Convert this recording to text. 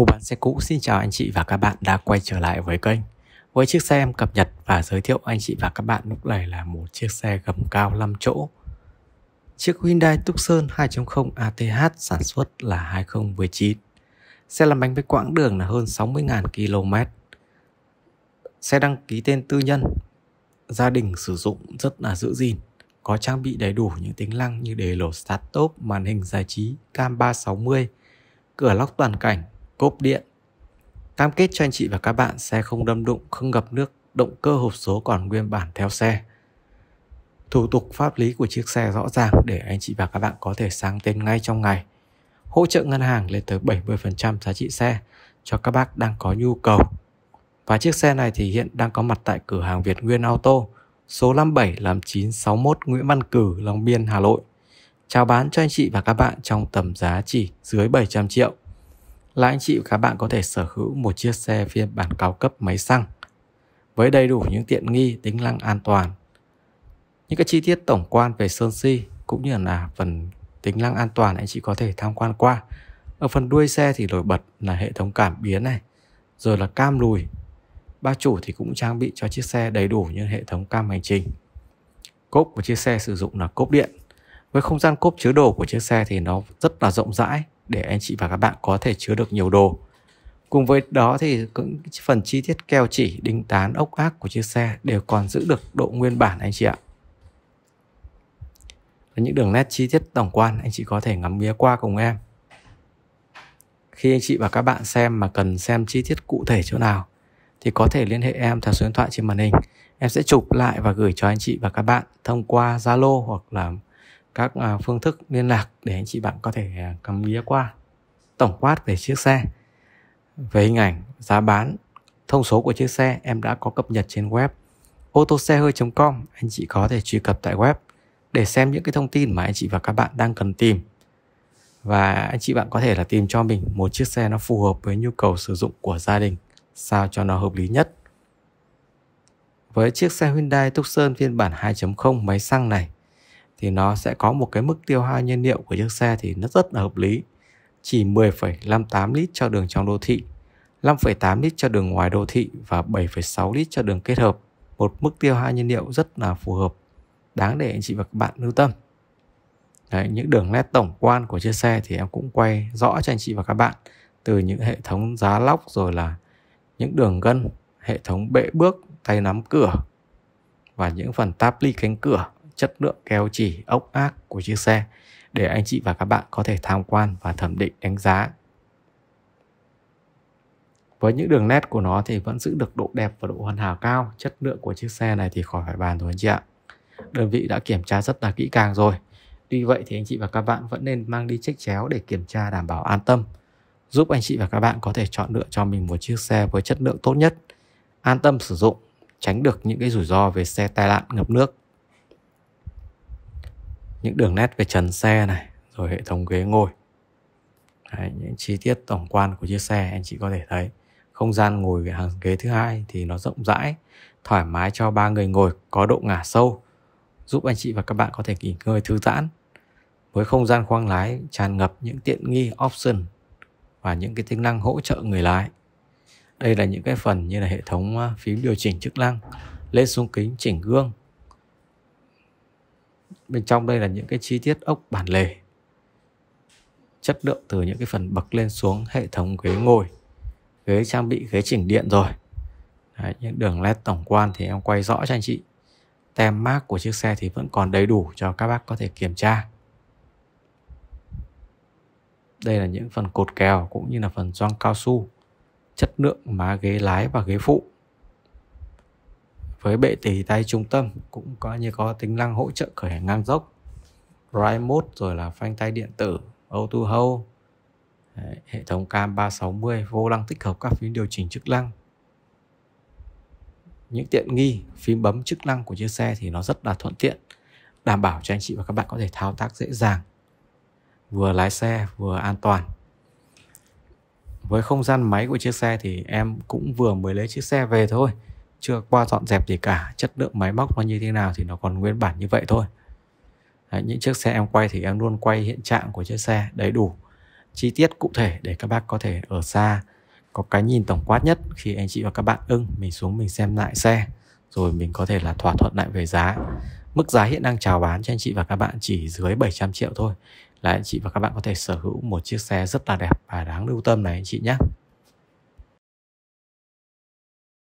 Mua bán xe cũ xin chào anh chị và các bạn đã quay trở lại với kênh Với chiếc xe em cập nhật và giới thiệu anh chị và các bạn lúc này là một chiếc xe gầm cao 5 chỗ Chiếc Hyundai Tucson 2.0 ATH sản xuất là 2019 Xe làm bánh với quãng đường là hơn 60.000 km Xe đăng ký tên tư nhân Gia đình sử dụng rất là giữ gìn có trang bị đầy đủ những tính năng như đề lột start top, màn hình giải trí, cam 360, cửa lóc toàn cảnh, cốp điện. Cam kết cho anh chị và các bạn xe không đâm đụng, không gặp nước, động cơ hộp số còn nguyên bản theo xe. Thủ tục pháp lý của chiếc xe rõ ràng để anh chị và các bạn có thể sang tên ngay trong ngày. Hỗ trợ ngân hàng lên tới 70% giá trị xe cho các bác đang có nhu cầu. Và chiếc xe này thì hiện đang có mặt tại cửa hàng Việt Nguyên Auto, số 57 làm 961 Nguyễn Văn Cử, Long Biên, Hà Nội. Chào bán cho anh chị và các bạn trong tầm giá chỉ dưới 700 triệu là anh chị và các bạn có thể sở hữu một chiếc xe phiên bản cao cấp máy xăng với đầy đủ những tiện nghi, tính năng an toàn. Những cái chi tiết tổng quan về sơn si cũng như là phần tính năng an toàn anh chị có thể tham quan qua. Ở phần đuôi xe thì nổi bật là hệ thống cảm biến này, rồi là cam lùi. Ba chủ thì cũng trang bị cho chiếc xe đầy đủ những hệ thống cam hành trình. Cốp của chiếc xe sử dụng là cốp điện. Với không gian cốp chứa đồ của chiếc xe thì nó rất là rộng rãi, để anh chị và các bạn có thể chứa được nhiều đồ. Cùng với đó thì những phần chi tiết keo chỉ, đinh tán, ốc ác của chiếc xe đều còn giữ được độ nguyên bản anh chị ạ. Và những đường nét chi tiết tổng quan anh chị có thể ngắm nghía qua cùng em. Khi anh chị và các bạn xem mà cần xem chi tiết cụ thể chỗ nào thì có thể liên hệ em theo số điện thoại trên màn hình. Em sẽ chụp lại và gửi cho anh chị và các bạn thông qua Zalo hoặc là các à, phương thức liên lạc để anh chị bạn có thể à, cầm nghĩa qua tổng quát về chiếc xe về hình ảnh giá bán thông số của chiếc xe em đã có cập nhật trên web ô hơi com anh chị có thể truy cập tại web để xem những cái thông tin mà anh chị và các bạn đang cần tìm và anh chị bạn có thể là tìm cho mình một chiếc xe nó phù hợp với nhu cầu sử dụng của gia đình sao cho nó hợp lý nhất với chiếc xe Hyundai Tucson phiên bản 2.0 máy xăng này thì nó sẽ có một cái mức tiêu hao nhiên liệu của chiếc xe thì nó rất là hợp lý. Chỉ 10,58 lít cho đường trong đô thị, 5,8 lít cho đường ngoài đô thị và 7,6 lít cho đường kết hợp. Một mức tiêu hao nhiên liệu rất là phù hợp, đáng để anh chị và các bạn lưu tâm. Đấy, những đường nét tổng quan của chiếc xe thì em cũng quay rõ cho anh chị và các bạn từ những hệ thống giá lóc rồi là những đường gân, hệ thống bệ bước, tay nắm cửa và những phần táp ly cánh cửa chất lượng keo chỉ ốc ác của chiếc xe để anh chị và các bạn có thể tham quan và thẩm định đánh giá. Với những đường nét của nó thì vẫn giữ được độ đẹp và độ hoàn hảo cao, chất lượng của chiếc xe này thì khỏi phải bàn rồi anh chị ạ. Đơn vị đã kiểm tra rất là kỹ càng rồi. Tuy vậy thì anh chị và các bạn vẫn nên mang đi check chéo để kiểm tra đảm bảo an tâm, giúp anh chị và các bạn có thể chọn lựa cho mình một chiếc xe với chất lượng tốt nhất, an tâm sử dụng, tránh được những cái rủi ro về xe tai nạn ngập nước những đường nét về trần xe này rồi hệ thống ghế ngồi Đấy, những chi tiết tổng quan của chiếc xe anh chị có thể thấy không gian ngồi về hàng ghế thứ hai thì nó rộng rãi thoải mái cho ba người ngồi có độ ngả sâu giúp anh chị và các bạn có thể nghỉ ngơi thư giãn với không gian khoang lái tràn ngập những tiện nghi option và những cái tính năng hỗ trợ người lái đây là những cái phần như là hệ thống à, phím điều chỉnh chức năng lên xuống kính chỉnh gương bên trong đây là những cái chi tiết ốc bản lề chất lượng từ những cái phần bậc lên xuống hệ thống ghế ngồi ghế trang bị ghế chỉnh điện rồi Đấy, những đường led tổng quan thì em quay rõ cho anh chị tem mát của chiếc xe thì vẫn còn đầy đủ cho các bác có thể kiểm tra đây là những phần cột kèo cũng như là phần gioăng cao su chất lượng má ghế lái và ghế phụ với bệ tỷ tay trung tâm cũng coi như có tính năng hỗ trợ khởi hành ngang dốc Ride Mode rồi là phanh tay điện tử, Auto Hold hệ thống cam 360 vô lăng tích hợp các phím điều chỉnh chức năng những tiện nghi phím bấm chức năng của chiếc xe thì nó rất là thuận tiện đảm bảo cho anh chị và các bạn có thể thao tác dễ dàng vừa lái xe vừa an toàn với không gian máy của chiếc xe thì em cũng vừa mới lấy chiếc xe về thôi chưa qua dọn dẹp gì cả chất lượng máy móc nó như thế nào thì nó còn nguyên bản như vậy thôi đấy, những chiếc xe em quay thì em luôn quay hiện trạng của chiếc xe đầy đủ chi tiết cụ thể để các bác có thể ở xa có cái nhìn tổng quát nhất khi anh chị và các bạn ưng mình xuống mình xem lại xe rồi mình có thể là thỏa thuận lại về giá mức giá hiện đang chào bán cho anh chị và các bạn chỉ dưới 700 triệu thôi là anh chị và các bạn có thể sở hữu một chiếc xe rất là đẹp và đáng lưu tâm này anh chị nhé